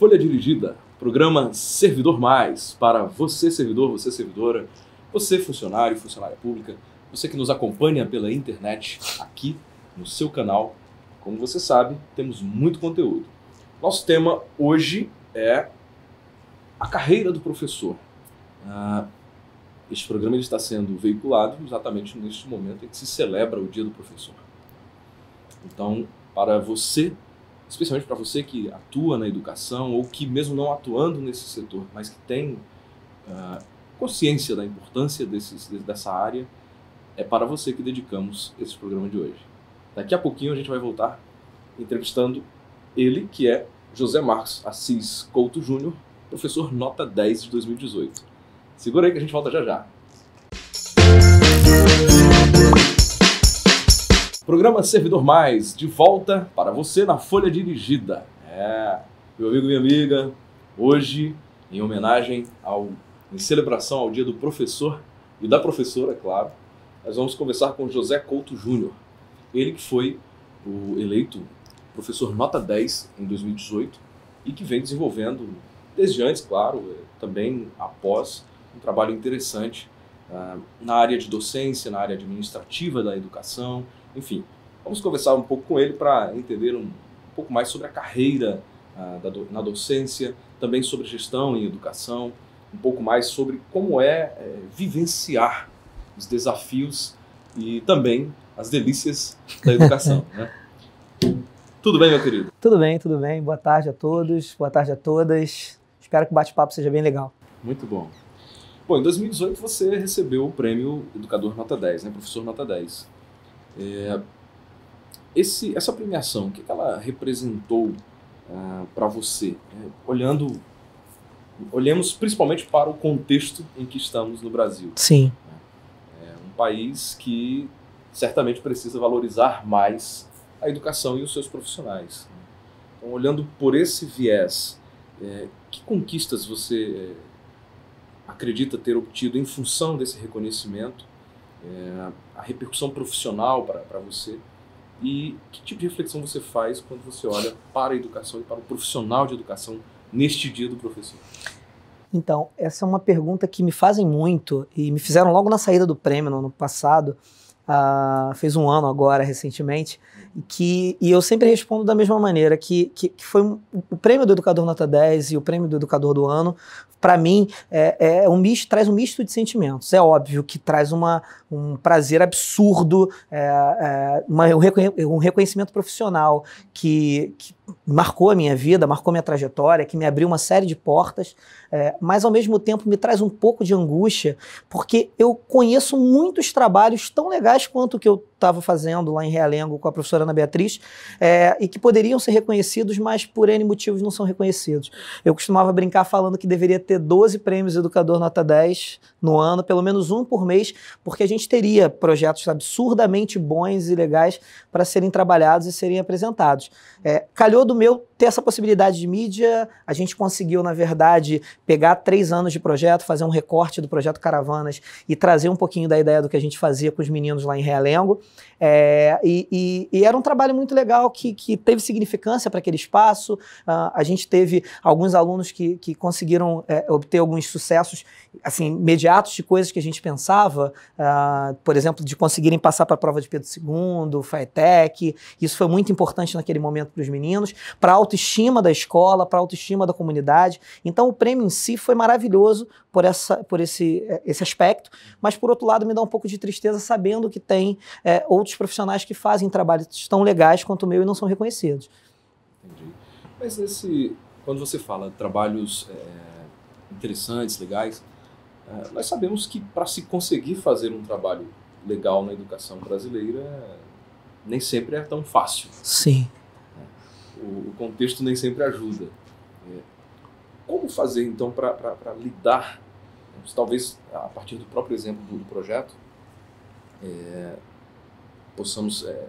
Folha Dirigida, programa Servidor Mais, para você servidor, você servidora, você funcionário, funcionária pública, você que nos acompanha pela internet, aqui no seu canal. Como você sabe, temos muito conteúdo. Nosso tema hoje é a carreira do professor. Ah, este programa está sendo veiculado exatamente neste momento em que se celebra o Dia do Professor. Então, para você especialmente para você que atua na educação ou que mesmo não atuando nesse setor, mas que tem uh, consciência da importância desses, dessa área, é para você que dedicamos esse programa de hoje. Daqui a pouquinho a gente vai voltar entrevistando ele, que é José Marcos Assis Couto Júnior, professor nota 10 de 2018. Segura aí que a gente volta já já. Programa Servidor Mais, de volta para você na Folha Dirigida. É, meu amigo, minha amiga, hoje, em homenagem ao, em celebração ao dia do professor e da professora, claro, nós vamos conversar com José Couto Júnior. Ele que foi o eleito professor nota 10 em 2018 e que vem desenvolvendo, desde antes, claro, eh, também após, um trabalho interessante uh, na área de docência, na área administrativa da educação, enfim, vamos conversar um pouco com ele para entender um, pouco mais sobre a carreira ah, da, na docência, também sobre gestão em educação, um pouco mais sobre como é, é vivenciar os desafios e também as delícias da educação. né? Tudo bem, meu querido? Tudo bem, tudo bem. Boa tarde a todos, boa tarde a todas. Espero que o bate-papo seja bem legal. Muito bom. Bom, em 2018 você recebeu o prêmio Educador Nota 10, né? Professor Nota 10. É, esse, essa premiação, o que, ela representou ah, para você? É, olhando, olhemos principalmente para o contexto em que estamos no Brasil. Né? Sim. É, é um país que certamente precisa valorizar mais a educação e os seus profissionais. Né? Então, olhando por esse viés, é, que conquistas você é, acredita ter obtido em função desse reconhecimento é, a repercussão profissional para você e que tipo de reflexão você faz quando você olha para a educação e para o profissional de educação neste dia do professor? Então, essa é uma pergunta que me fazem muito e me fizeram logo na saída do prêmio no ano passado uh, fez um ano agora, recentemente, que, e eu sempre respondo da mesma maneira, que, que, que foi um, o prêmio do Educador Nota 10 e o prêmio do Educador do Ano, para mim, é, é, um misto, traz um misto de sentimentos. É óbvio que traz uma, um prazer absurdo, é, é, uma, um, reconhecimento profissional que, que marcou a minha vida, marcou minha trajetória, que me abriu uma série de portas, é, mas ao mesmo tempo me traz um pouco de angústia, porque eu conheço muitos trabalhos tão legais quanto o que eu estava fazendo lá em Realengo com a professora Ana Beatriz, é, e que poderiam ser reconhecidos, mas por N motivos não são reconhecidos. Eu costumava brincar falando que deveria ter 12 prêmios Educador Nota 10 no ano, pelo menos um por mês, porque a gente teria projetos absurdamente bons e legais para serem trabalhados e serem apresentados. É, calhou do meu ter essa possibilidade de mídia, a gente conseguiu, na verdade, pegar três anos de projeto, fazer um recorte do projeto Caravanas e trazer um pouquinho da ideia do que a gente fazia com os meninos lá em Realengo. É, e, e, e, era um trabalho muito legal que, que teve significância para aquele espaço. Uh, a gente teve alguns alunos que, que conseguiram é, obter alguns sucessos assim imediatos de coisas que a gente pensava, uh, por exemplo, de conseguirem passar para a prova de Pedro II, FATEC. Isso foi muito importante naquele momento para os meninos, para autoestima da escola, para a autoestima da comunidade. Então o prêmio em si foi maravilhoso por, essa, por esse, eh, esse aspecto, mas por outro lado me dá um pouco de tristeza sabendo que tem é, outros profissionais que fazem trabalhos tão legais quanto o meu e não são reconhecidos. Entendi. Mas esse quando você fala de trabalhos é, interessantes, legais, é, nós sabemos que para se conseguir fazer um trabalho legal na educação brasileira nem sempre é tão fácil. Sim o, contexto nem sempre ajuda. É, como fazer, então, para lidar, talvez a partir do próprio exemplo do, projeto, é, possamos é,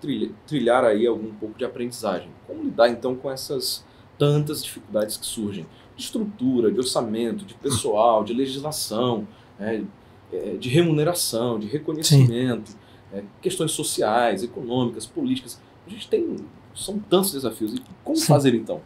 trilha, trilhar aí algum pouco de aprendizagem. Como lidar, então, com essas tantas dificuldades que surgem? De estrutura, de orçamento, de pessoal, de legislação, é, é de remuneração, de reconhecimento, é, questões sociais, econômicas, políticas. A gente tem são tantos desafios. E como Sim. fazer então?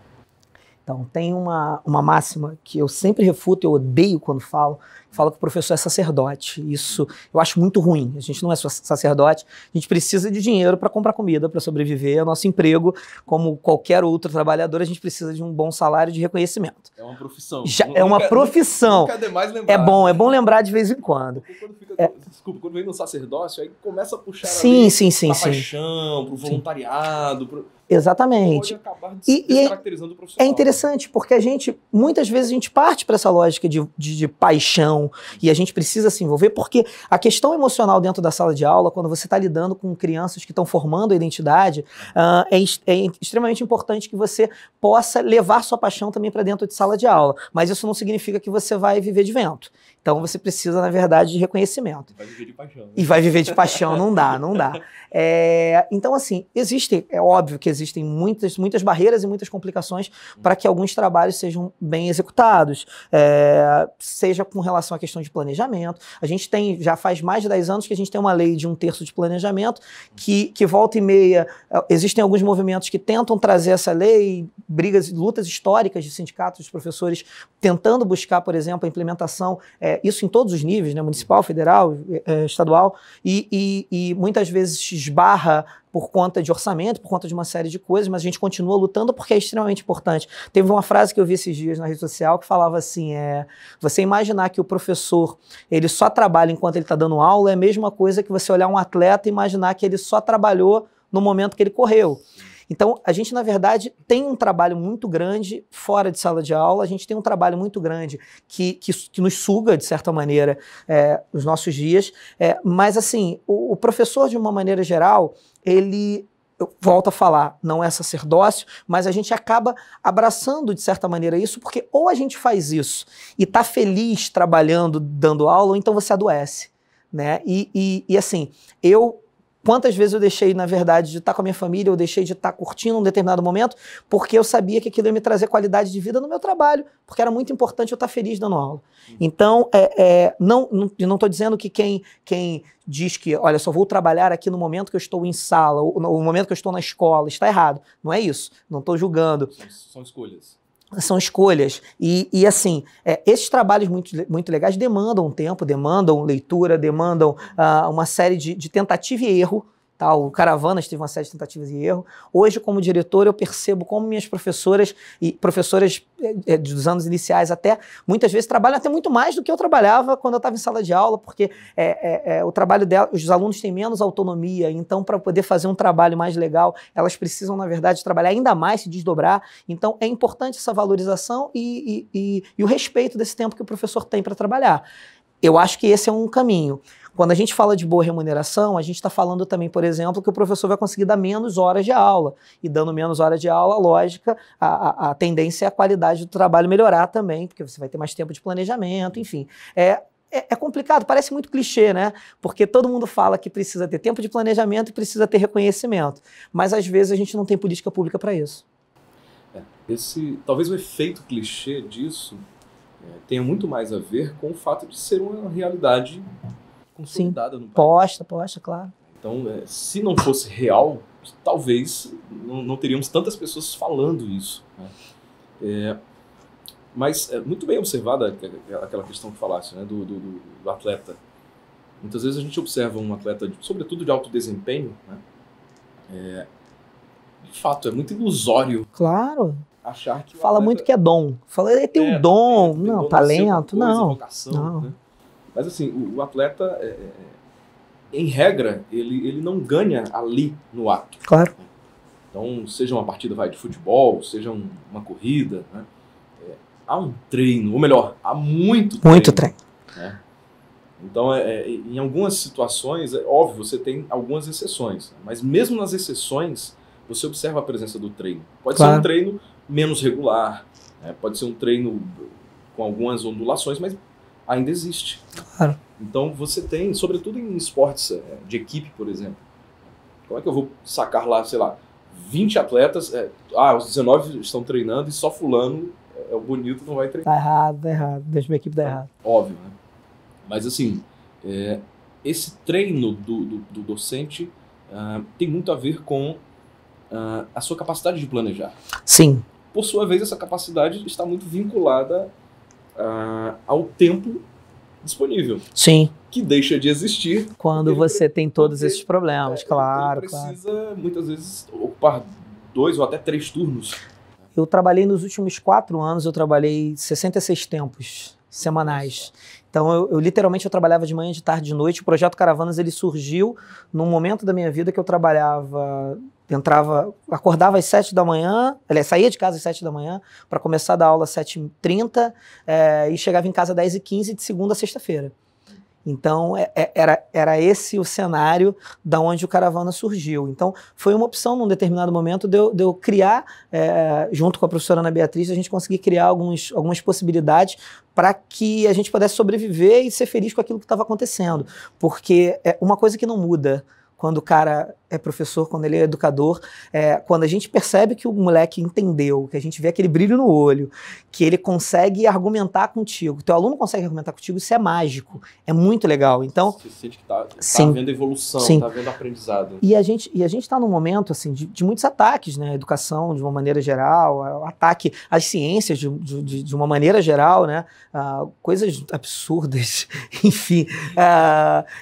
Então, tem uma, uma máxima que eu sempre refuto, eu odeio quando falo, fala que o professor é sacerdote. Isso eu acho muito ruim. A gente não é sacerdote, a gente precisa de dinheiro para comprar comida, para sobreviver. É nosso emprego, como qualquer outro trabalhador, a gente precisa de um bom salário de reconhecimento. É uma profissão. Já, é nunca, é uma profissão. Nunca, nunca é, lembrar, é bom, é bom lembrar de vez em quando. Quando fica, é. Desculpa, quando vem no sacerdócio, aí começa a puxar sim, a sim, sim, sim, paixão, para o voluntariado, sim. pro Exatamente. Pode acabar e, é descaracterizando e o profissional. É né? interessante, porque a gente, muitas vezes, a gente parte para essa lógica de, de, de, paixão e a gente precisa se envolver, porque a questão emocional dentro da sala de aula, quando você está lidando com crianças que estão formando a identidade, uh, é, é, extremamente importante que você possa levar sua paixão também para dentro de sala de aula. Mas isso não significa que você vai viver de vento. Então você precisa, na verdade, de reconhecimento. Vai viver de paixão. Né? E vai viver de paixão, não dá, não dá. É, então, assim, existe, é óbvio que existem muitas, muitas barreiras e muitas complicações para que alguns trabalhos sejam bem executados, é, seja com relação à questão de planejamento. A gente tem, já faz mais de 10 anos que a gente tem uma lei de um terço de planejamento que, que volta e meia, é, existem alguns movimentos que tentam trazer essa lei, brigas, lutas históricas de sindicatos, de professores, tentando buscar, por exemplo, a implementação é, é, isso em todos os níveis, né, municipal, federal, é, é, estadual, e, e, e muitas vezes esbarra por conta de orçamento, por conta de uma série de coisas, mas a gente continua lutando porque é extremamente importante. Teve uma frase que eu vi esses dias na rede social que falava assim: é, você imaginar que o professor ele só trabalha enquanto ele está dando aula é a mesma coisa que você olhar um atleta e imaginar que ele só trabalhou no momento que ele correu. Então, a gente, na verdade, tem um trabalho muito grande fora de sala de aula, a gente tem um trabalho muito grande que, que, que nos suga, de certa maneira, é, os nossos dias. É, mas, assim, o, o professor, de uma maneira geral, ele eu volto a falar, não é sacerdócio, mas a gente acaba abraçando de certa maneira isso, porque ou a gente faz isso e está feliz trabalhando, dando aula, ou então você adoece. Né? E, e, e assim, eu Quantas vezes eu deixei, na verdade, de estar com a minha família, eu deixei de estar curtindo um determinado momento, porque eu sabia que aquilo ia me trazer qualidade de vida no meu trabalho, porque era muito importante eu estar feliz dando aula. Então, é, é, não estou dizendo que quem, quem diz que, olha, só vou trabalhar aqui no momento que eu estou em sala, ou no momento que eu estou na escola, está errado. Não é isso. Não estou julgando. São escolhas são escolhas. E, e assim, é, esses trabalhos muito, muito legais demandam tempo, demandam leitura, demandam uh, uma série de, de tentativa e erro Tal. O Caravanas teve uma série de tentativas e erro. Hoje, como diretor, eu percebo como minhas professoras e professoras é, dos anos iniciais até, muitas vezes, trabalham até muito mais do que eu trabalhava quando eu estava em sala de aula, porque é, é, o trabalho dela, os alunos têm menos autonomia, então, para poder fazer um trabalho mais legal, elas precisam, na verdade, trabalhar ainda mais, se desdobrar. Então, é importante essa valorização e, e, e, e o respeito desse tempo que o professor tem para trabalhar. Eu acho que esse é um caminho. Quando a gente fala de boa remuneração, a gente está falando também, por exemplo, que o professor vai conseguir dar menos horas de aula. E dando menos horas de aula, lógica, a, a, a tendência é a qualidade do trabalho melhorar também, porque você vai ter mais tempo de planejamento, enfim. É, é, é complicado, parece muito clichê, né? Porque todo mundo fala que precisa ter tempo de planejamento e precisa ter reconhecimento. Mas às vezes a gente não tem política pública para isso. É, esse, talvez o efeito clichê disso é, tenha muito mais a ver com o fato de ser uma realidade consolidada Sim. no país. Posta, posta, claro. Então, é, se não fosse real, talvez não, não teríamos tantas pessoas falando isso. Né? É, mas é muito bem observada aquela questão que falaste, né, do, do, do, atleta. Muitas vezes a gente observa um atleta, sobretudo de alto desempenho, né, é, de fato, é muito ilusório. Claro. Achar que. Fala atleta... muito que é dom. Fala, ele tem é, um dom, tem não, dom talento, não. Vocação, não. Né? Mas assim, o, o atleta, é, é, em regra, ele, ele não ganha ali no ato. Claro. Então, seja uma partida vai, de futebol, seja um, uma corrida, né? é, há um treino, ou melhor, há muito treino. Muito treino. Né? Então, é, é, em algumas situações, é óbvio, você tem algumas exceções, né? mas mesmo nas exceções, você observa a presença do treino. Pode claro. ser um treino menos regular, né? pode ser um treino com algumas ondulações, mas ainda existe. Claro. Então você tem, sobretudo em esportes é, de equipe, por exemplo. Como é que eu vou sacar lá, sei lá, 20 atletas? É, ah, os 19 estão treinando e só fulano é, é o bonito não vai treinar. Tá errado, tá errado. Deixa minha equipe dar tá errado. Óbvio, né? Mas assim, é, esse treino do, do, do docente uh, tem muito a ver com uh, a sua capacidade de planejar. Sim. Por sua vez, essa capacidade está muito vinculada uh, ao tempo disponível. Sim. Que deixa de existir. Quando você tem todos esses problemas, é, claro. Você então precisa, claro. muitas vezes, ocupar dois ou até três turnos. Eu trabalhei nos últimos quatro anos, eu trabalhei 66 tempos semanais. Então, eu, eu, literalmente eu trabalhava de manhã, de tarde, de noite. O projeto Caravanas ele surgiu num momento da minha vida que eu trabalhava entrava, acordava às sete da manhã, ele saía de casa às sete da manhã para começar a dar aula às sete trinta é, e chegava em casa às dez e quinze de segunda a sexta-feira. Então, é, é, era, era esse o cenário da onde o Caravana surgiu. Então, foi uma opção, num determinado momento, de eu, de eu criar, é, junto com a professora Ana Beatriz, a gente conseguir criar alguns, algumas possibilidades para que a gente pudesse sobreviver e ser feliz com aquilo que estava acontecendo. Porque é uma coisa que não muda quando o cara é professor, quando ele é educador, é, quando a gente percebe que o moleque entendeu, que a gente vê aquele brilho no olho, que ele consegue argumentar contigo, teu aluno consegue argumentar contigo, isso é mágico, é muito legal. Então, você sente que tá, tá vendo evolução, está tá vendo aprendizado. E a gente e a gente está num momento assim de, de, muitos ataques, né? Educação de uma maneira geral, ataque às ciências de, de, de uma maneira geral, né? coisas absurdas, enfim,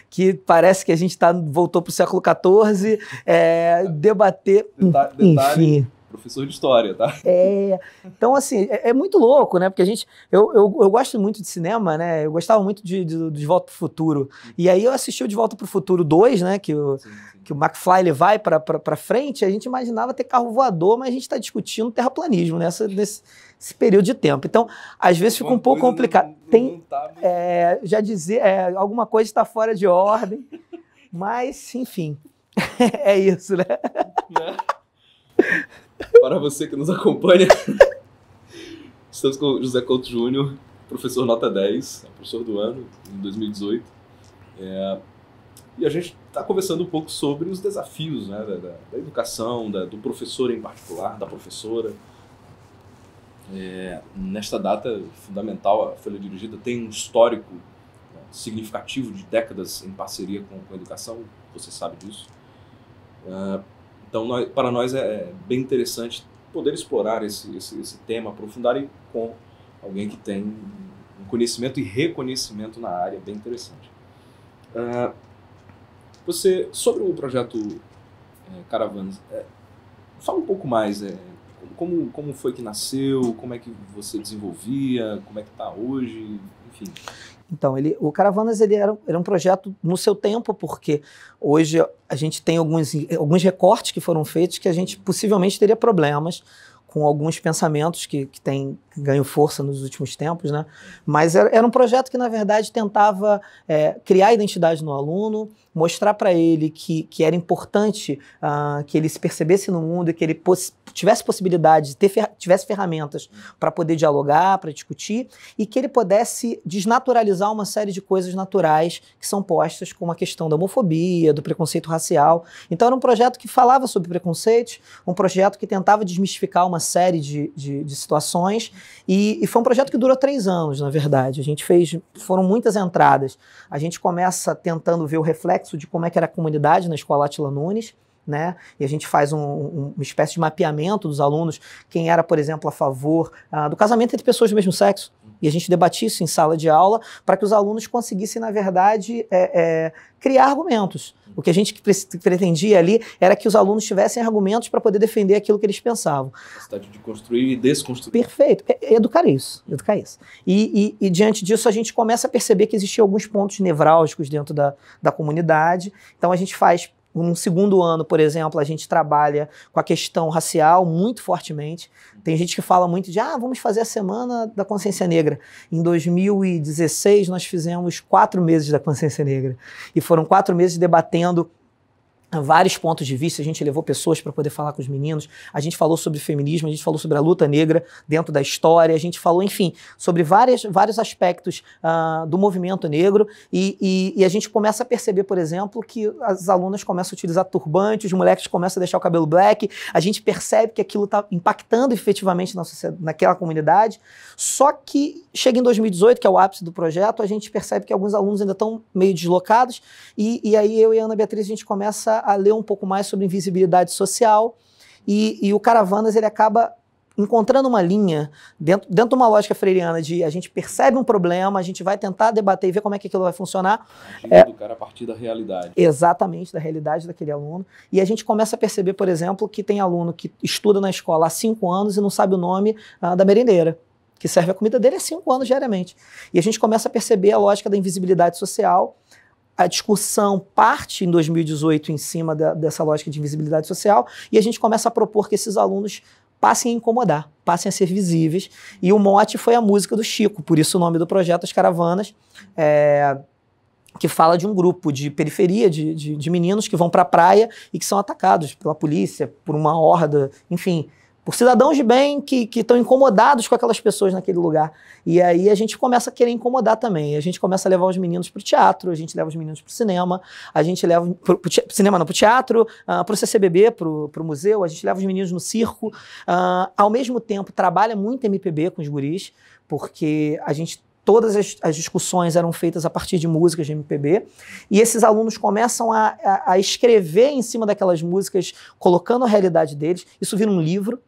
que parece que a gente tá voltou para o século XIV, é, debater. detalhe, enfim. Professor de história, tá? É. Então, assim, é, é, muito louco, né? Porque a gente. Eu, eu, eu gosto muito de cinema, né? Eu gostava muito de, de, de Volta o Futuro. Uhum. E aí eu assisti o De Volta para o Futuro 2, né? Que o, sim, sim. Que o McFly ele vai para frente. A gente imaginava ter carro voador, mas a gente está discutindo terraplanismo nessa, nesse, esse período de tempo. Então, às vezes fica um pouco complicado. Não, não Tem, não tá é, já dizer, é, alguma coisa está fora de ordem. Mas, enfim, é isso, né? Para você que nos acompanha, estamos com o José Couto Júnior, professor nota 10, professor do ano, em 2018. É, e a gente está conversando um pouco sobre os desafios né, da, da, da, educação, da, do professor em particular, da professora. É, nesta data fundamental, a Folha Dirigida tem um histórico significativo de décadas em parceria com, com a educação, você sabe disso. Uh, então, nós, para nós é, é bem interessante poder explorar esse, esse, esse tema, aprofundar e com alguém que tem um conhecimento e reconhecimento na área, bem interessante. Uh, você, sobre o projeto é, eh, Caravanas, é, eh, fala um pouco mais, é, como, como foi que nasceu, como é que você desenvolvia, como é que está hoje, enfim. Então, ele, o Caravanas ele era, era um projeto no seu tempo, porque hoje a gente tem alguns, alguns recortes que foram feitos que a gente possivelmente teria problemas com alguns pensamentos que, que tem ganho força nos últimos tempos, né? Mas era, era um projeto que, na verdade, tentava é, criar identidade no aluno, mostrar para ele que, que era importante uh, que ele se percebesse no mundo e que ele poss tivesse possibilidade, ter fer tivesse ferramentas para poder dialogar, para discutir, e que ele pudesse desnaturalizar uma série de coisas naturais que são postas, como a questão da homofobia, do preconceito racial. Então, era um projeto que falava sobre preconceitos, um projeto que tentava desmistificar uma série de, de, de situações e, e, foi um projeto que durou três anos, na verdade. A gente fez, foram muitas entradas. A gente começa tentando ver o reflexo de como é que era a comunidade na escola Atila Nunes né? E a gente faz um, um, uma espécie de mapeamento dos alunos, quem era, por exemplo, a favor uh, do casamento entre pessoas do mesmo sexo. E a gente debatia isso em sala de aula para que os alunos conseguissem, na verdade, é, é, criar argumentos. O que a gente pre pretendia ali era que os alunos tivessem argumentos para poder defender aquilo que eles pensavam. cidade de construir e desconstruir. Perfeito. É, é educar isso. Educar isso. E, e, e, diante disso, a gente começa a perceber que existiam alguns pontos nevrálgicos dentro da, da comunidade. Então, a gente faz no segundo ano, por exemplo, a gente trabalha com a questão racial muito fortemente. Tem gente que fala muito de, ah, vamos fazer a Semana da Consciência Negra. Em 2016, nós fizemos quatro meses da Consciência Negra. E foram quatro meses debatendo vários pontos de vista, a gente levou pessoas para poder falar com os meninos, a gente falou sobre feminismo, a gente falou sobre a luta negra dentro da história, a gente falou, enfim, sobre várias, vários aspectos uh, do movimento negro e, e, e, a gente começa a perceber, por exemplo, que as alunas começam a utilizar turbante, os moleques começam a deixar o cabelo black, a gente percebe que aquilo está impactando efetivamente na naquela comunidade, só que chega em 2018, que é o ápice do projeto, a gente percebe que alguns alunos ainda estão meio deslocados e, e aí eu e a Ana Beatriz, a gente começa a, ler um pouco mais sobre invisibilidade social e, e o Caravanas ele acaba encontrando uma linha dentro, dentro de uma lógica freiriana de a gente percebe um problema, a gente vai tentar debater e ver como é que aquilo vai funcionar. Ajuda é, do cara a partir da realidade. Exatamente, da realidade daquele aluno. E a gente começa a perceber, por exemplo, que tem aluno que estuda na escola há cinco anos e não sabe o nome ah, da merendeira. Que serve a comida dele há cinco anos diariamente. E a gente começa a perceber a lógica da invisibilidade social, a discussão parte em 2018 em cima da, dessa lógica de invisibilidade social e a gente começa a propor que esses alunos passem a incomodar, passem a ser visíveis. E o mote foi a música do Chico, por isso o nome do projeto As Caravanas, é, que fala de um grupo de periferia, de, de, de meninos que vão para a praia e que são atacados pela polícia, por uma horda, enfim por cidadãos de bem que, estão incomodados com aquelas pessoas naquele lugar. E aí a gente começa a querer incomodar também. A gente começa a levar os meninos para o teatro, a gente leva os meninos para o cinema, a gente leva para o cinema, não, para o teatro, uh, ah, para o CCBB, para o museu, a gente leva os meninos no circo. Uh, ao mesmo tempo, trabalha muito MPB com os guris, porque a gente todas as, as, discussões eram feitas a partir de músicas de MPB, e esses alunos começam a, a, a escrever em cima daquelas músicas, colocando a realidade deles. Isso vira um livro,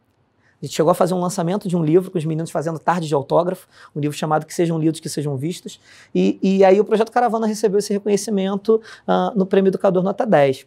a gente chegou a fazer um lançamento de um livro com os meninos fazendo tarde de autógrafo, um livro chamado Que Sejam Lidos, Que Sejam Vistos. E, e aí o Projeto Caravana recebeu esse reconhecimento uh, no Prêmio Educador Nota 10.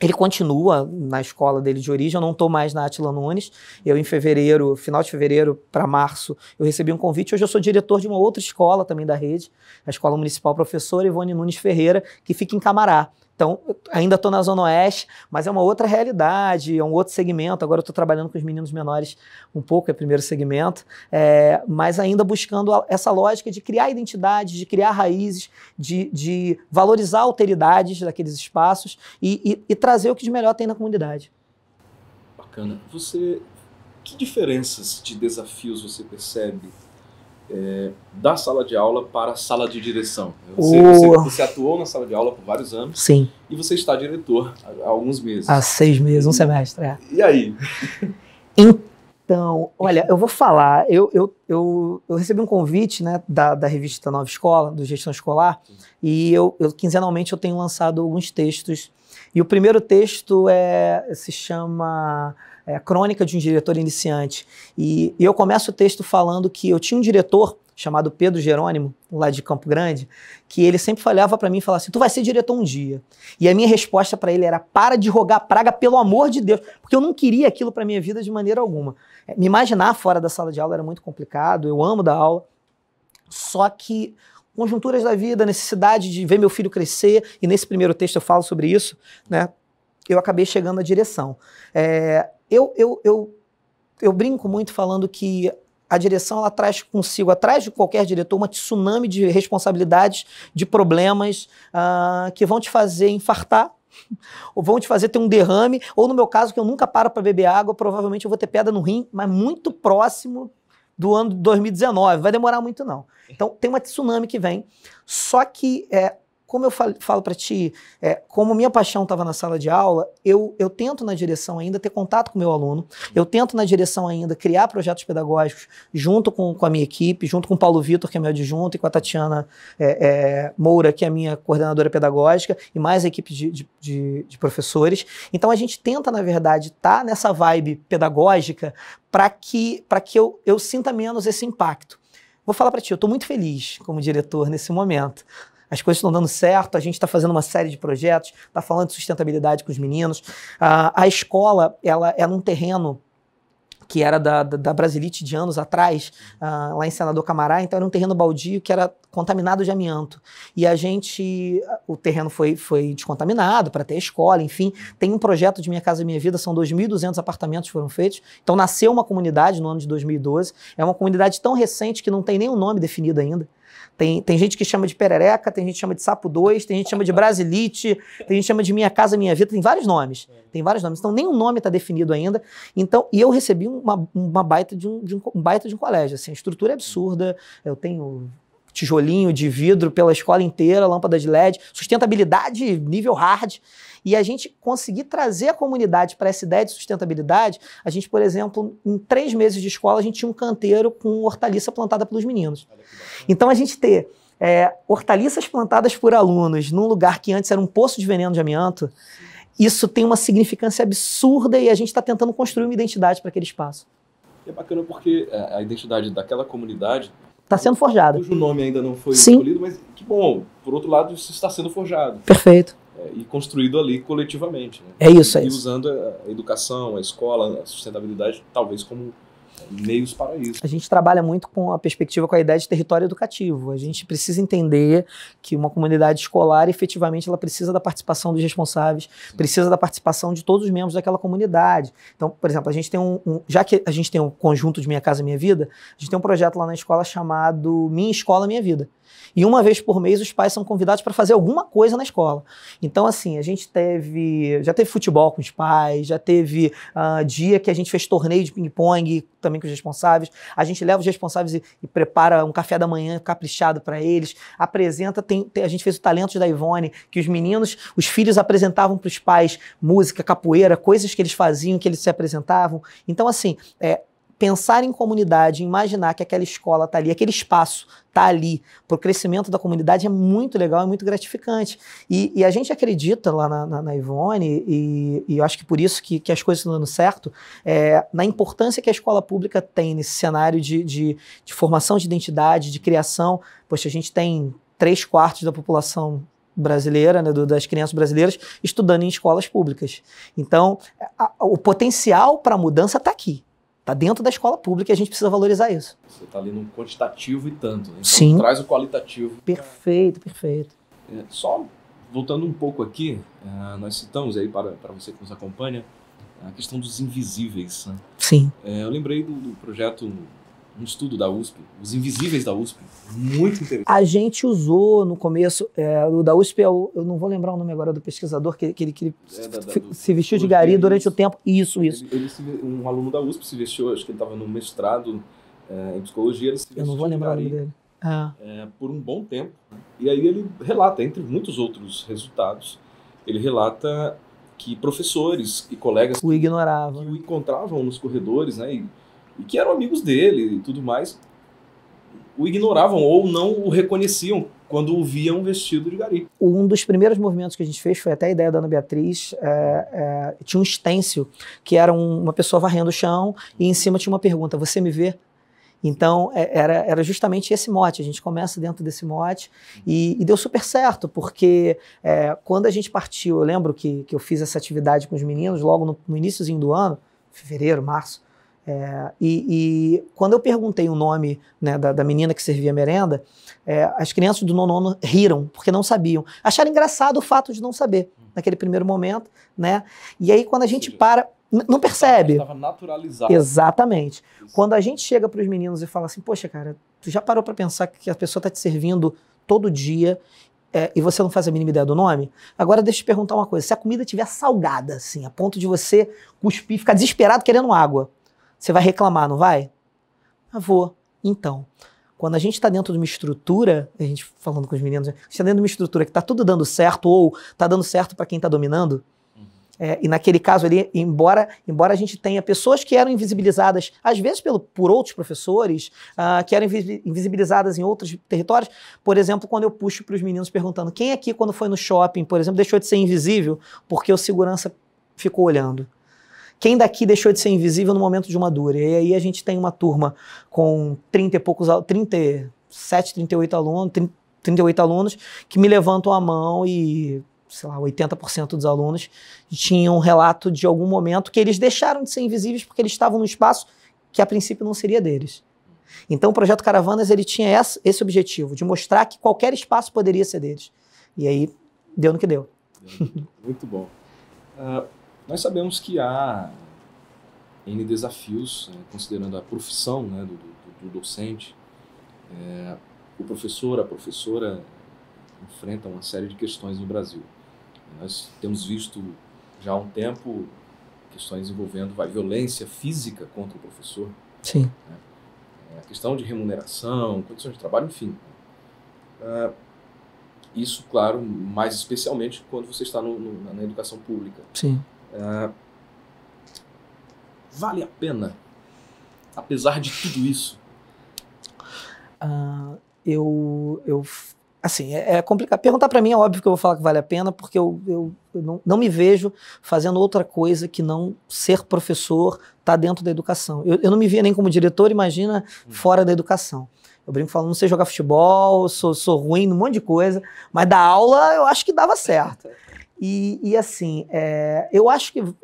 Ele continua na escola dele de origem, eu não estou mais na Atila Nunes. Eu, em fevereiro, final de fevereiro para março, eu recebi um convite. Hoje eu sou diretor de uma outra escola também da rede, a Escola Municipal Professora Ivone Nunes Ferreira, que fica em Camará. Então, ainda estou na Zona Oeste, mas é uma outra realidade, é um outro segmento. Agora eu estou trabalhando com os meninos menores um pouco, é o primeiro segmento, é, mas ainda buscando essa lógica de criar identidades, de criar raízes, de, de valorizar alteridades daqueles espaços e, e, e, trazer o que de melhor tem na comunidade. Bacana. Você, que diferenças de desafios você percebe é, da sala de aula para a sala de direção. Você, oh. você, você, atuou na sala de aula por vários anos. Sim. E você está diretor há, há alguns meses. Há seis meses, um semestre. É. E aí? Então, olha, eu vou falar. Eu, eu, eu, eu recebi um convite né, da, da revista Nova Escola, do Gestão Escolar, Sim. e eu, eu quinzenalmente eu tenho lançado alguns textos. E o primeiro texto é, se chama é, Crônica de um Diretor Iniciante. E, e eu começo o texto falando que eu tinha um diretor chamado Pedro Jerônimo, lá de Campo Grande, que ele sempre falhava para mim e falava assim: Tu vai ser diretor um dia. E a minha resposta para ele era: Para de rogar praga, pelo amor de Deus, porque eu não queria aquilo para minha vida de maneira alguma. É, me imaginar fora da sala de aula era muito complicado, eu amo dar aula, só que conjunturas da vida, necessidade de ver meu filho crescer, e nesse primeiro texto eu falo sobre isso, né? Eu acabei chegando à direção. É, eu, eu, eu, eu brinco muito falando que a direção ela traz consigo, atrás de qualquer diretor, uma tsunami de responsabilidades, de problemas uh, que vão te fazer infartar, ou vão te fazer ter um derrame, ou no meu caso, que eu nunca paro para beber água, provavelmente eu vou ter pedra no rim, mas muito próximo do ano de 2019, vai demorar muito não. Então tem uma tsunami que vem, só que é, como eu falo, falo para ti, é, como minha paixão estava na sala de aula, eu, eu tento na direção ainda ter contato com o meu aluno, eu tento na direção ainda criar projetos pedagógicos junto com, com a minha equipe, junto com o Paulo Vitor, que é meu adjunto, e com a Tatiana é, é, Moura, que é minha coordenadora pedagógica, e mais a equipe de, de, de, de professores. Então a gente tenta, na verdade, estar tá nessa vibe pedagógica para que, pra que eu, eu sinta menos esse impacto. Vou falar para ti, eu estou muito feliz como diretor nesse momento as coisas estão dando certo, a gente está fazendo uma série de projetos, está falando de sustentabilidade com os meninos. Ah, a escola, ela é num terreno que era da, da, da, Brasilite de anos atrás, uh, lá em Senador Camará, então era um terreno baldio que era contaminado de amianto. E a gente, o terreno foi, foi descontaminado para ter escola, enfim. Tem um projeto de Minha Casa Minha Vida, são 2.200 apartamentos que foram feitos. Então nasceu uma comunidade no ano de 2012, é uma comunidade tão recente que não tem nenhum nome definido ainda. Tem, tem gente que chama de perereca, tem gente que chama de sapo 2, tem gente que chama de brasilite, tem gente que chama de minha casa, minha vida, tem vários nomes. Tem vários nomes. Então, nenhum nome está definido ainda. Então, e eu recebi uma, uma baita de um, de um, um baita de um colégio. Assim, a estrutura é absurda. Eu tenho tijolinho de vidro pela escola inteira, lâmpada de LED, sustentabilidade nível hard e a gente conseguir trazer a comunidade para essa ideia de sustentabilidade. A gente, por exemplo, em três meses de escola, a gente tinha um canteiro com hortaliça plantada pelos meninos. Então, a gente ter é, hortaliças plantadas por alunos num lugar que antes era um poço de veneno de amianto, isso tem uma significância absurda e a gente está tentando construir uma identidade para aquele espaço. É bacana porque é, a identidade daquela comunidade está sendo forjada. Cujo nome ainda não foi Sim. escolhido, mas que bom, por outro lado, isso está sendo forjado. Perfeito. É, e construído ali coletivamente. Né? É isso, é isso. E usando a educação, a escola, a sustentabilidade, talvez como meios para isso. A gente trabalha muito com a perspectiva, com a ideia de território educativo. A gente precisa entender que uma comunidade escolar, efetivamente, ela precisa da participação dos responsáveis, precisa da participação de todos os membros daquela comunidade. Então, por exemplo, a gente tem um, um já que a gente tem um conjunto de Minha Casa Minha Vida, a gente tem um projeto lá na escola chamado Minha Escola Minha Vida. E uma vez por mês os pais são convidados para fazer alguma coisa na escola. Então, assim, a gente teve. Já teve futebol com os pais, já teve uh, dia que a gente fez torneio de ping-pong também também com os responsáveis. A gente leva os responsáveis e, e prepara um café da manhã caprichado para eles. Apresenta, tem, tem, a gente fez o Talentos da Ivone, que os meninos, os filhos apresentavam para os pais música, capoeira, coisas que eles faziam, que eles se apresentavam. Então, assim, é, pensar em comunidade, imaginar que aquela escola está ali, aquele espaço está ali para o crescimento da comunidade é muito legal, é muito gratificante. E, e a gente acredita lá na, na, na Ivone, e, e, eu acho que por isso que, que as coisas estão dando certo, é, na importância que a escola pública tem nesse cenário de, de, de formação de identidade, de criação. Poxa, a gente tem três quartos da população brasileira, né, do, das crianças brasileiras, estudando em escolas públicas. Então, a, o potencial para a mudança está aqui. Está dentro da escola pública e a gente precisa valorizar isso. Você está ali num quantitativo e tanto. Né? Então, Sim. Traz o qualitativo. Perfeito, perfeito. É, só voltando um pouco aqui, uh, nós citamos aí para, para você que nos acompanha a questão dos invisíveis. Né? Sim. É, eu lembrei do, do projeto um estudo da USP, Os Invisíveis da USP, muito interessante. A gente usou no começo, é, o da USP é o, eu não vou lembrar o nome agora do pesquisador, que, que ele, que ele é, da, da, se, do, se vestiu de gari durante o tempo, isso, isso. Ele, ele se, um aluno da USP se vestiu, acho que ele estava no mestrado é, em psicologia, ele se vestiu Eu não vou de lembrar gari, o nome dele. Ah. por um bom tempo. E aí ele relata, entre muitos outros resultados, ele relata que professores e colegas o ignoravam, que o né? encontravam nos corredores, né, e, e que eram amigos dele e tudo mais, o ignoravam ou não o reconheciam quando o viam vestido de gari. Um dos primeiros movimentos que a gente fez foi até a ideia da Ana Beatriz. É, é, tinha um estêncil que era um, uma pessoa varrendo o chão, e em cima tinha uma pergunta: Você me vê? Então, é, era, era justamente esse mote. A gente começa dentro desse mote e, e deu super certo, porque é, quando a gente partiu, eu lembro que, que eu fiz essa atividade com os meninos logo no, no iníciozinho do ano, fevereiro, março, é, e, e, quando eu perguntei o nome né, da, da, menina que servia a merenda, é, as crianças do nono ano riram, porque não sabiam. Acharam engraçado o fato de não saber, hum. naquele primeiro momento, né? E aí quando a gente seja, para, não percebe. Estava naturalizado. Exatamente. Isso. Quando a gente chega para os meninos e fala assim, poxa, cara, tu já parou para pensar que a pessoa está te servindo todo dia é, e você não faz a mínima ideia do nome? Agora deixa eu te perguntar uma coisa. Se a comida estiver salgada, assim, a ponto de você cuspir, ficar desesperado querendo água, você vai reclamar, não vai? Ah, vou. Então, quando a gente está dentro de uma estrutura, a gente falando com os meninos, a gente está dentro de uma estrutura que está tudo dando certo ou está dando certo para quem está dominando, uhum. é, e naquele caso ali, embora, embora a gente tenha pessoas que eram invisibilizadas, às vezes pelo, por outros professores, uh, que eram invisibilizadas em outros territórios, por exemplo, quando eu puxo para os meninos perguntando quem aqui, quando foi no shopping, por exemplo, deixou de ser invisível porque o segurança ficou olhando. Quem daqui deixou de ser invisível no momento de uma dura? E aí a gente tem uma turma com 30 e poucos, 37, 38 alunos, 30, 38 alunos que me levantam a mão e sei lá, 80% dos alunos tinham um relato de algum momento que eles deixaram de ser invisíveis porque eles estavam num espaço que a princípio não seria deles. Então o projeto Caravanas ele tinha esse objetivo de mostrar que qualquer espaço poderia ser deles. E aí deu no que deu. Muito bom. Uh, Nós sabemos que há N desafios, né, considerando a profissão né, do, do, do, docente. É, o professor, a professora enfrenta uma série de questões no Brasil. Nós temos visto já há um tempo questões envolvendo vai, violência física contra o professor. Sim. Né? É, a questão de remuneração, condições de trabalho, enfim. Uh, isso, claro, mais especialmente quando você está no, no, na educação pública. Sim. Ah, vale a pena, apesar de tudo isso? Uh, eu, eu, assim, é, é complicado. Perguntar para mim é óbvio que eu vou falar que vale a pena, porque eu, eu, eu não, não, me vejo fazendo outra coisa que não ser professor, tá dentro da educação. Eu, eu não me via nem como diretor, imagina hum. fora da educação. Eu brinco falando, não sei jogar futebol, sou, sou ruim num monte de coisa, mas da aula eu acho que dava certo. E, e assim, é, eu acho que. Eu,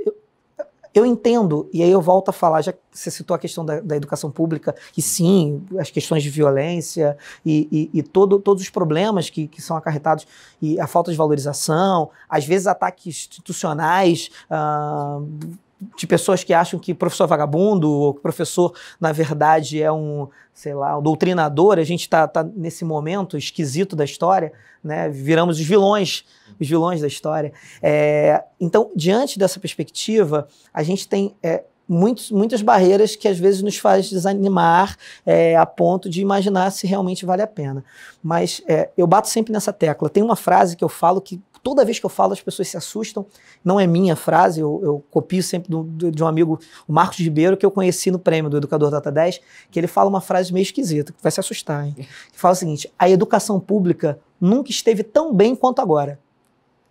eu entendo, e aí eu volto a falar, já que você citou a questão da, da educação pública, e sim, as questões de violência e, e, e todo, todos os problemas que, que, são acarretados, e a falta de valorização, às vezes ataques institucionais. Uh, de pessoas que acham que professor é vagabundo ou que professor, na verdade, é um, sei lá, um doutrinador. A gente está tá nesse momento esquisito da história, né? viramos os vilões, os vilões da história. É, então, diante dessa perspectiva, a gente tem é, muitos, muitas barreiras que às vezes nos faz desanimar é, a ponto de imaginar se realmente vale a pena. Mas é, eu bato sempre nessa tecla. Tem uma frase que eu falo que Toda vez que eu falo, as pessoas se assustam. Não é minha frase, eu, eu copio sempre do, do, de um amigo, o Marcos Ribeiro, que eu conheci no prêmio do Educador Data 10, que ele fala uma frase meio esquisita, que vai se assustar, hein? Que fala o seguinte: a educação pública nunca esteve tão bem quanto agora.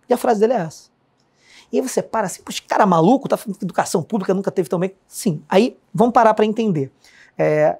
E a frase dele é essa. E aí você para assim, poxa, cara maluco, tá, educação pública nunca teve tão bem. Sim, aí vamos parar para entender. É,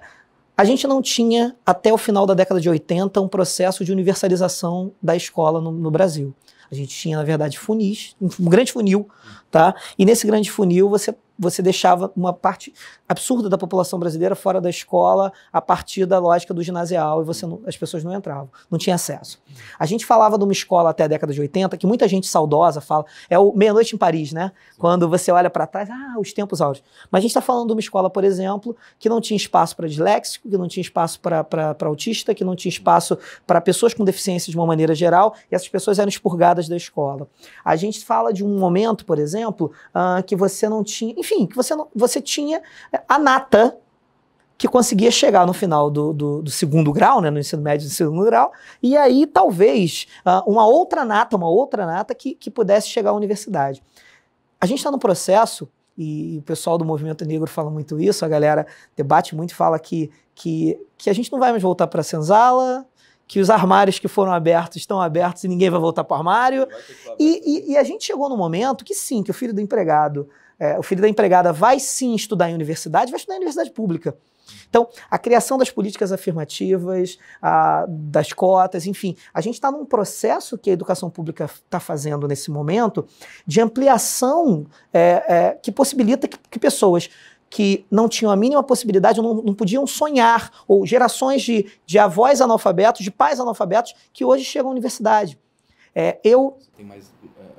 a gente não tinha, até o final da década de 80, um processo de universalização da escola no, no Brasil. A gente tinha, na verdade, funis, um grande funil, tá? E nesse grande funil você você deixava uma parte absurda da população brasileira fora da escola a partir da lógica do ginasial e você não, as pessoas não entravam, não tinha acesso. A gente falava de uma escola até a década de 80, que muita gente saudosa fala, é o meia-noite em Paris, né? Quando você olha para trás, ah, os tempos áureos. Mas a gente está falando de uma escola, por exemplo, que não tinha espaço para disléxico, que não tinha espaço para autista, que não tinha espaço para pessoas com deficiência de uma maneira geral, e essas pessoas eram expurgadas da escola. A gente fala de um momento, por exemplo, uh, que você não tinha. Enfim, enfim, que você, você tinha eh, a nata que conseguia chegar no final do, do, do, segundo grau, né, no ensino médio do segundo grau, e aí talvez ah, uma outra nata, uma outra nata que, que pudesse chegar à universidade. A gente está no processo, e o pessoal do movimento negro fala muito isso, a galera debate muito e fala que, que, que a gente não vai mais voltar para a senzala, que os armários que foram abertos estão abertos e ninguém vai voltar para o armário. E, e, e a gente chegou no momento que sim, que o filho do empregado é, o filho da empregada vai sim estudar em universidade, vai estudar em universidade pública. Então, a criação das políticas afirmativas, a, das cotas, enfim, a gente está num processo que a educação pública está fazendo nesse momento de ampliação é, é, que possibilita que, que pessoas que não tinham a mínima possibilidade, não, não podiam sonhar, ou gerações de, de, avós analfabetos, de pais analfabetos, que hoje chegam à universidade. É, eu. Tem mais é,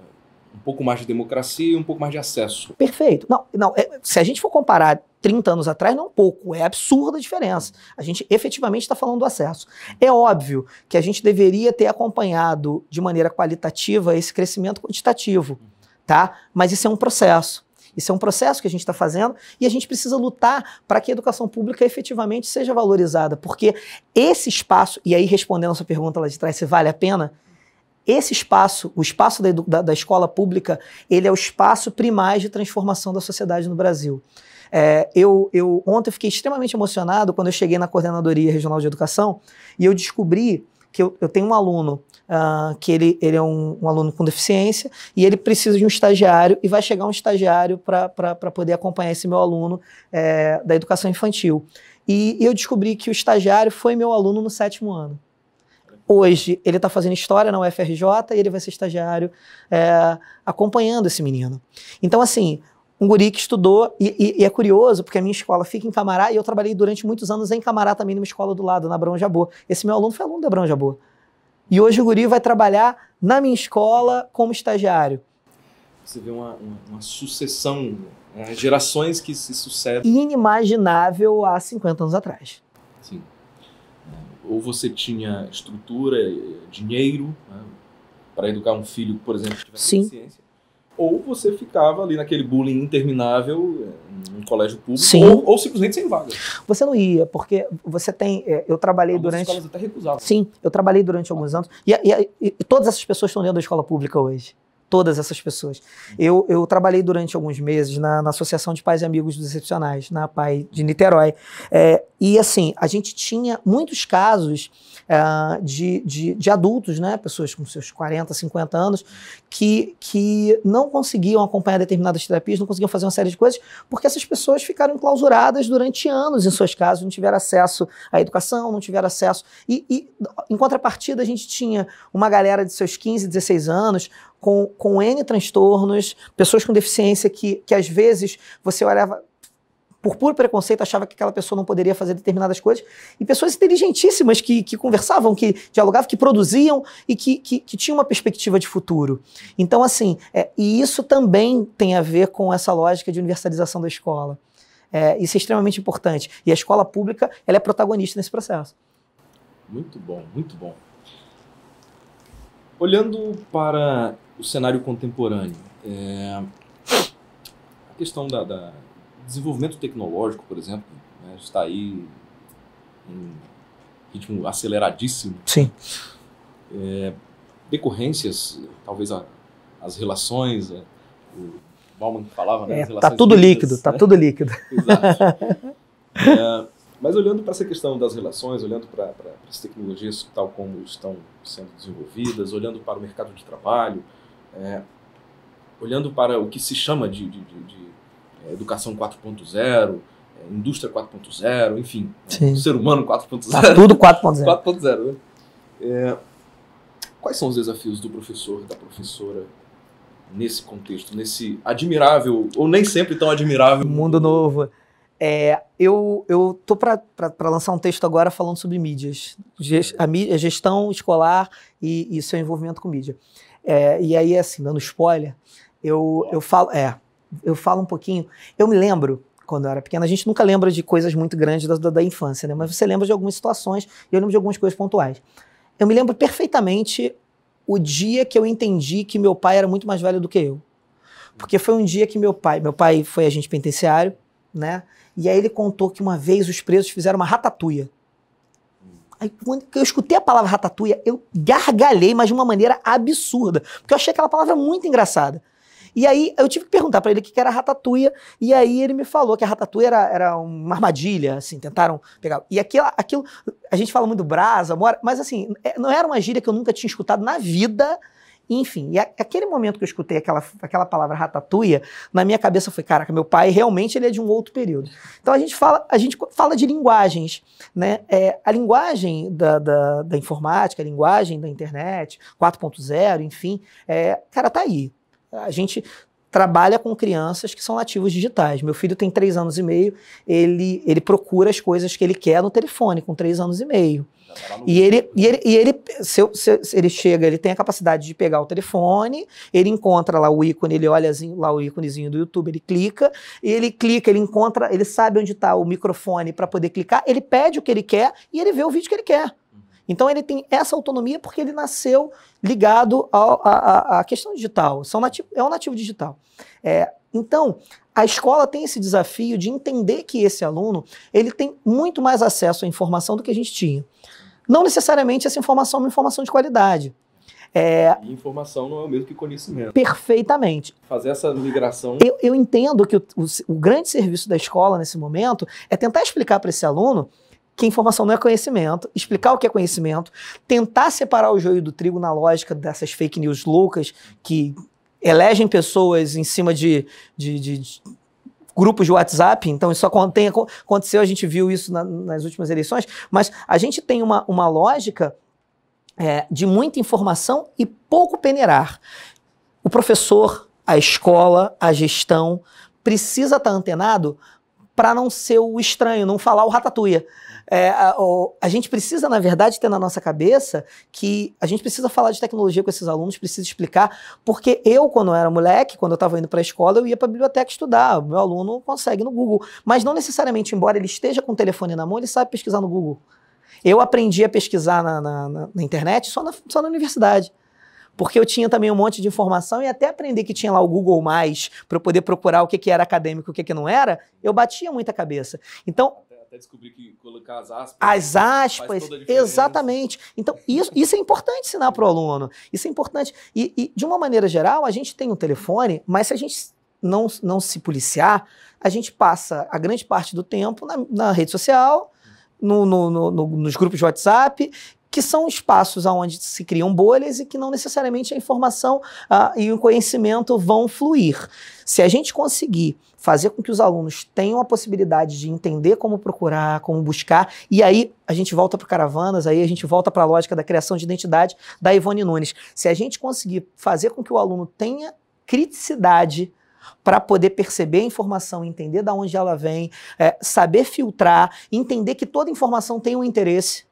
um pouco mais de democracia e um pouco mais de acesso. Perfeito. Não, não é, se a gente for comparar 30 anos atrás, não é um pouco, é absurda a diferença. A gente efetivamente está falando do acesso. É óbvio que a gente deveria ter acompanhado de maneira qualitativa esse crescimento quantitativo, tá? Mas isso é um processo. Isso é um processo que a gente está fazendo e a gente precisa lutar para que a educação pública efetivamente seja valorizada, porque esse espaço, e aí respondendo a sua pergunta lá de trás, se vale a pena, esse espaço, o espaço da, da, da escola pública, ele é o espaço primário de transformação da sociedade no Brasil. É, eu, eu, ontem eu fiquei extremamente emocionado quando eu cheguei na coordenadoria regional de educação e eu descobri que eu, eu tenho um aluno uh, que ele, ele é um, um, aluno com deficiência e ele precisa de um estagiário e vai chegar um estagiário para poder acompanhar esse meu aluno é, da educação infantil. E eu descobri que o estagiário foi meu aluno no sétimo ano. Hoje ele está fazendo história na UFRJ e ele vai ser estagiário é, acompanhando esse menino. Então, assim, um guri que estudou, e, e, e, é curioso, porque a minha escola fica em Camará, e eu trabalhei durante muitos anos em Camará também, numa escola do lado, na Brão Jabô. Esse meu aluno foi aluno da Brão Jabô. E hoje o guri vai trabalhar na minha escola como estagiário. Você vê uma, uma, uma sucessão, né? gerações que se sucedem. Inimaginável há 50 anos atrás ou você tinha estrutura, eh, dinheiro né, para educar um filho, por exemplo, que tivesse Sim. deficiência, ou você ficava ali naquele bullying interminável num eh, colégio público, ou, ou, simplesmente sem vaga. Você não ia, porque você tem. Eh, eu trabalhei Algumas durante. escolas até recusavam. Sim, eu trabalhei durante alguns anos. E, e, e, todas essas pessoas estão dentro da escola pública hoje. Todas essas pessoas. Uhum. Eu, eu trabalhei durante alguns meses na, na Associação de Pais e Amigos dos Excepcionais, na PAI de Niterói. É, e assim, a gente tinha muitos casos uh, de, de, de, adultos, né, pessoas com seus 40, 50 anos, que, que não conseguiam acompanhar determinadas terapias, não conseguiam fazer uma série de coisas, porque essas pessoas ficaram enclausuradas durante anos em suas casas, não tiveram acesso à educação, não tiveram acesso. E, e em contrapartida, a gente tinha uma galera de seus 15, 16 anos, com, com N transtornos, pessoas com deficiência que, que às vezes você olhava por puro preconceito, achava que aquela pessoa não poderia fazer determinadas coisas. E pessoas inteligentíssimas que, que conversavam, que dialogavam, que produziam e que, que, que tinham uma perspectiva de futuro. Então, assim, é, e isso também tem a ver com essa lógica de universalização da escola. É, isso é extremamente importante. E a escola pública ela é protagonista nesse processo. Muito bom, muito bom. Olhando para o cenário contemporâneo, é, a questão da, da desenvolvimento tecnológico, por exemplo, né, está aí em ritmo aceleradíssimo. Sim. É, decorrências, talvez a, as relações, é, o Bauman falava, né? Está é, tudo líquido, está né? tudo líquido. Exato. é, mas olhando para essa questão das relações, olhando para as tecnologias tal como estão sendo desenvolvidas, olhando para o mercado de trabalho, é, olhando para o que se chama de, de, de, de educação 4.0, eh, indústria 4.0, enfim, Sim. ser humano 4.0. Tá tudo 4.0. 4.0, né? É, quais são os desafios do professor e da professora nesse contexto, nesse admirável, ou nem sempre tão admirável... Mundo novo. É, eu, eu tô para lançar um texto agora falando sobre mídias, a, gestão escolar e, e, seu envolvimento com mídia. É, e aí, assim, dando spoiler, eu, eu falo. É, eu falo um pouquinho. Eu me lembro quando eu era pequena, a gente nunca lembra de coisas muito grandes da, da, da, infância, né? Mas você lembra de algumas situações e eu lembro de algumas coisas pontuais. Eu me lembro perfeitamente o dia que eu entendi que meu pai era muito mais velho do que eu. Porque foi um dia que meu pai, meu pai foi agente penitenciário, né? E aí ele contou que uma vez os presos fizeram uma ratatuia. Aí, quando eu escutei a palavra ratatuia, eu gargalhei, mas de uma maneira absurda, porque eu achei aquela palavra muito engraçada. E aí eu tive que perguntar para ele o que era ratatouille, e aí ele me falou que a ratatouille era, era uma armadilha, assim, tentaram pegar. E aquilo, aquilo a gente fala muito brasa, mora, mas assim, é, não era uma gíria que eu nunca tinha escutado na vida. Enfim, e a, aquele momento que eu escutei aquela, aquela palavra ratatouille, na minha cabeça foi, caraca, meu pai realmente ele é de um outro período. Então a gente fala, a gente fala de linguagens, né? É, a linguagem da, da, da, informática, a linguagem da internet, 4.0, enfim, é, cara, tá aí. A gente trabalha com crianças que são nativos digitais. Meu filho tem três anos e meio, ele, ele procura as coisas que ele quer no telefone com três anos e meio. Tá e ele, e ele, e ele, se, eu, se, ele chega, ele tem a capacidade de pegar o telefone, ele encontra lá o ícone, ele olha assim, lá o íconezinho do YouTube, ele clica, ele clica, ele encontra, ele sabe onde está o microfone para poder clicar, ele pede o que ele quer e ele vê o vídeo que ele quer. Então ele tem essa autonomia porque ele nasceu ligado à questão digital. São é nativo, é um nativo digital. É, então, a escola tem esse desafio de entender que esse aluno ele tem muito mais acesso à informação do que a gente tinha. Não necessariamente essa informação é uma informação de qualidade. É... E informação não é o mesmo que conhecimento. Perfeitamente. Fazer essa migração. Eu, eu entendo que o, o, o grande serviço da escola nesse momento é tentar explicar para esse aluno que informação não é conhecimento, explicar o que é conhecimento, tentar separar o joio do trigo na lógica dessas fake news loucas que elegem pessoas em cima de, de, de, de grupos de WhatsApp, então isso tem, aconteceu, a gente viu isso na, nas últimas eleições, mas a gente tem uma, uma lógica é, de muita informação e pouco peneirar. O professor, a escola, a gestão precisa estar tá antenado para não ser o estranho, não falar o ratatuia. É, a, a, gente precisa, na verdade, ter na nossa cabeça que a gente precisa falar de tecnologia com esses alunos, precisa explicar, porque eu, quando eu era moleque, quando eu estava indo para a escola, eu ia para a biblioteca estudar. O meu aluno consegue no Google. Mas não necessariamente, embora ele esteja com o telefone na mão, ele sabe pesquisar no Google. Eu aprendi a pesquisar na, na, na, na internet só na, só na universidade porque eu tinha também um monte de informação e até aprender que tinha lá o Google Mais para eu poder procurar o que, que era acadêmico, o que, que não era, eu batia muita cabeça. Então, até descobrir que colocar as aspas. As aspas, exatamente. Então, isso, isso é importante ensinar para o aluno. Isso é importante. E, e, de uma maneira geral, a gente tem um telefone, mas se a gente não, não se policiar, a gente passa a grande parte do tempo na, na rede social. No, no, no, nos grupos de WhatsApp que são espaços onde se criam bolhas e que não necessariamente a informação ah, e o conhecimento vão fluir. Se a gente conseguir fazer com que os alunos tenham a possibilidade de entender como procurar, como buscar, e aí a gente volta para Caravanas, aí a gente volta para a lógica da criação de identidade da Ivone Nunes. Se a gente conseguir fazer com que o aluno tenha criticidade para poder perceber a informação, entender de onde ela vem, é, saber filtrar, entender que toda informação tem um interesse,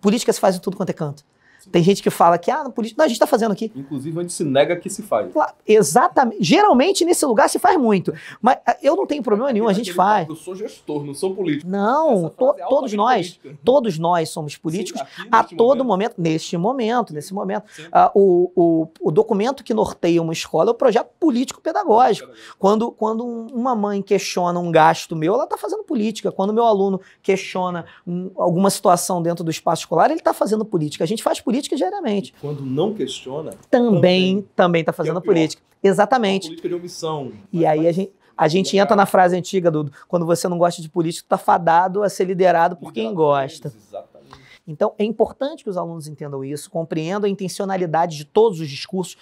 Políticas fazem tudo quanto é canto. Tem gente que fala que, ah, na política, não, a gente está fazendo aqui. Inclusive, onde se nega que se faz. Exatamente. Geralmente, nesse lugar se faz muito. Mas ah, eu não tenho problema nenhum, a gente faz. Eu sou gestor, não sou político. Não, to é todos nós, política. todos nós somos políticos Sim, a todo momento. momento. neste momento, nesse momento. Ah, o, o, o, documento que norteia uma escola é o projeto político-pedagógico. Quando, quando uma mãe questiona um gasto meu, ela está fazendo política. Quando meu aluno questiona um, alguma situação dentro do espaço escolar, ele está fazendo política. A gente faz política política diariamente. Quando não questiona. Também, também está fazendo é política. Exatamente. É política de omissão. E aí a gente. A gente é entra na frase antiga do quando você não gosta de política, está fadado a ser liderado por quem gosta. Exatamente. Então, é importante que os alunos entendam isso, compreendam a intencionalidade de todos os discursos.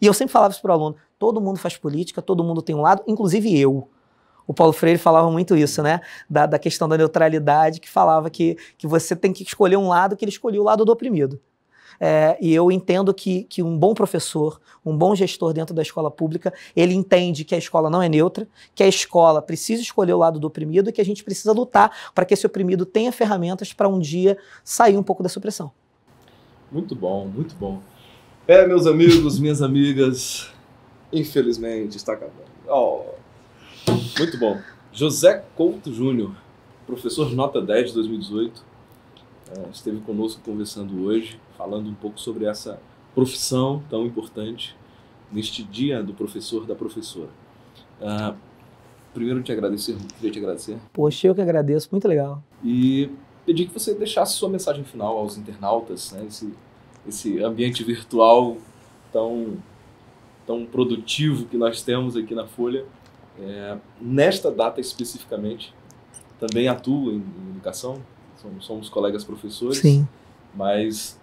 E eu sempre falava isso para o aluno: todo mundo faz política, todo mundo tem um lado, inclusive eu. O Paulo Freire falava muito isso, né? Da, da, questão da neutralidade, que falava que, que você tem que escolher um lado, que ele escolheu o lado do oprimido. É, e eu entendo que, que um bom professor, um bom gestor dentro da escola pública, ele entende que a escola não é neutra, que a escola precisa escolher o lado do oprimido e que a gente precisa lutar para que esse oprimido tenha ferramentas para um dia sair um pouco da supressão. Muito bom, muito bom. É, meus amigos, minhas amigas, infelizmente está acabando. Oh, muito bom. José Couto Júnior, professor nota 10 de 2018, é, esteve conosco conversando hoje falando um pouco sobre essa profissão tão importante neste dia do professor da professora. Uh, primeiro te agradecer, queria te agradecer. Poxa, eu que agradeço, muito legal. E pedi que você deixasse sua mensagem final aos internautas, né? Esse, esse ambiente virtual tão tão produtivo que nós temos aqui na Folha, é, nesta data especificamente, também atuo em, em educação, somos, somos, colegas professores, Sim. mas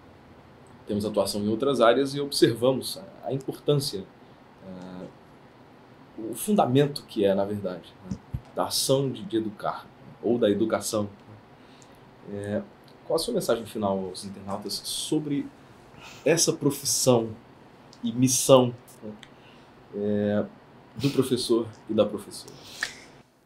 temos atuação em outras áreas e observamos a, importância, o fundamento que é, na verdade, né, da ação de, de, educar, né, ou da educação. É, qual a sua mensagem final aos internautas sobre essa profissão e missão né, é, do professor e da professora?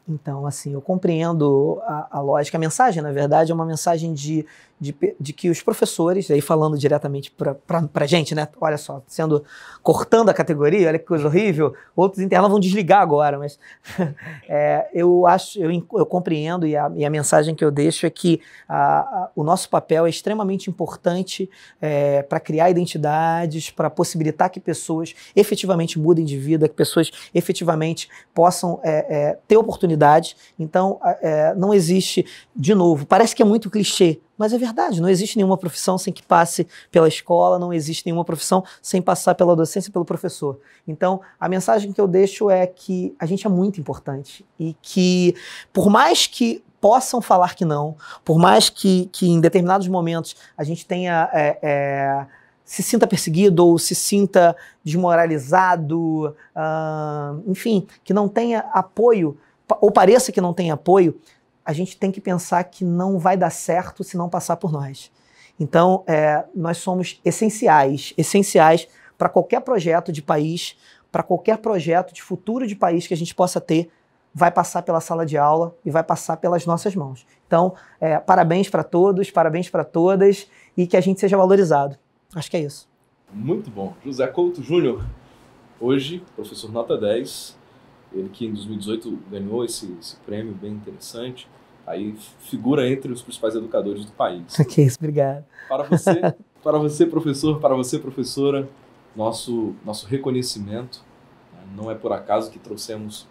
Então, assim, eu compreendo a, a, lógica. A mensagem, na verdade, é uma mensagem de, de, de que os professores, aí falando diretamente para a gente, né? Olha só, sendo cortando a categoria, olha que coisa horrível. Outros internos vão desligar agora, mas é, eu acho, eu, eu compreendo e a, e a, mensagem que eu deixo é que a, a, o nosso papel é extremamente importante é, para criar identidades, para possibilitar que pessoas efetivamente mudem de vida, que pessoas efetivamente possam é, é ter oportunidades. Então, é, não existe, de novo, parece que é muito clichê mas é verdade, não existe nenhuma profissão sem que passe pela escola, não existe nenhuma profissão sem passar pela docência e pelo professor. Então, a mensagem que eu deixo é que a gente é muito importante e que, por mais que possam falar que não, por mais que, que em determinados momentos a gente tenha. É, é, se sinta perseguido ou se sinta desmoralizado, uh, enfim, que não tenha apoio, ou pareça que não tenha apoio, a gente tem que pensar que não vai dar certo se não passar por nós. Então, é, nós somos essenciais, essenciais para qualquer projeto de país, para qualquer projeto de futuro de país que a gente possa ter, vai passar pela sala de aula e vai passar pelas nossas mãos. Então, é, parabéns para todos, parabéns para todas e que a gente seja valorizado. Acho que é isso. Muito bom. José Couto Júnior, hoje, professor Nota 10, ele que em 2018 ganhou esse, esse prêmio bem interessante, aí figura entre os principais educadores do país. Que isso, obrigado. Para você, para você professor, para você professora, nosso nosso reconhecimento. Né? Não é por acaso que trouxemos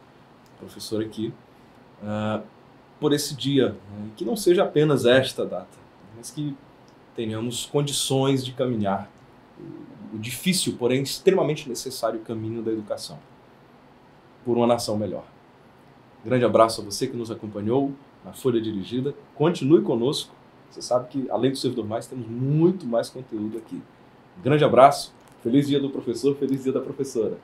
o professora aqui uh, por esse dia, né? que não seja apenas esta data, mas que tenhamos condições de caminhar o difícil, porém extremamente necessário caminho da educação por uma nação melhor. Grande abraço a você que nos acompanhou na Folha Dirigida. Continue conosco. Você sabe que, além do Servidor Mais, temos muito mais conteúdo aqui. Grande abraço. Feliz dia do professor, feliz dia da professora.